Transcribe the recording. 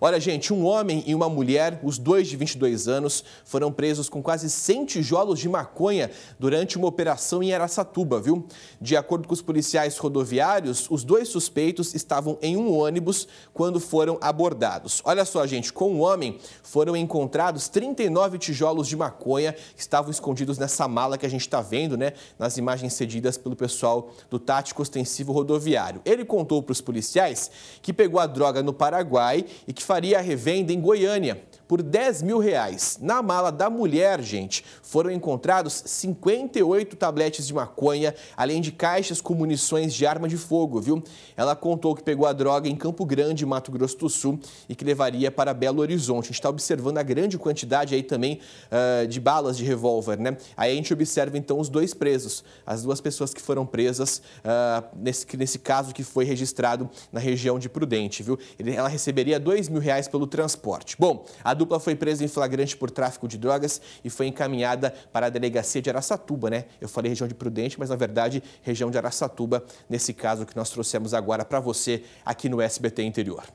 Olha, gente, um homem e uma mulher, os dois de 22 anos, foram presos com quase 100 tijolos de maconha durante uma operação em Aracatuba, viu? De acordo com os policiais rodoviários, os dois suspeitos estavam em um ônibus quando foram abordados. Olha só, gente, com o um homem foram encontrados 39 tijolos de maconha que estavam escondidos nessa mala que a gente está vendo, né? Nas imagens cedidas pelo pessoal do Tático Ostensivo Rodoviário. Ele contou para os policiais que pegou a droga no Paraguai e que faria a revenda em Goiânia por 10 mil reais. Na mala da mulher, gente, foram encontrados 58 tabletes de maconha, além de caixas com munições de arma de fogo, viu? Ela contou que pegou a droga em Campo Grande, Mato Grosso do Sul, e que levaria para Belo Horizonte. A gente está observando a grande quantidade aí também uh, de balas de revólver, né? Aí a gente observa então os dois presos, as duas pessoas que foram presas uh, nesse, nesse caso que foi registrado na região de Prudente, viu? Ela receberia 2 mil reais pelo transporte. Bom, a dupla foi presa em flagrante por tráfico de drogas e foi encaminhada para a delegacia de Araçatuba, né? Eu falei região de Prudente, mas na verdade região de Araçatuba, nesse caso que nós trouxemos agora para você aqui no SBT Interior.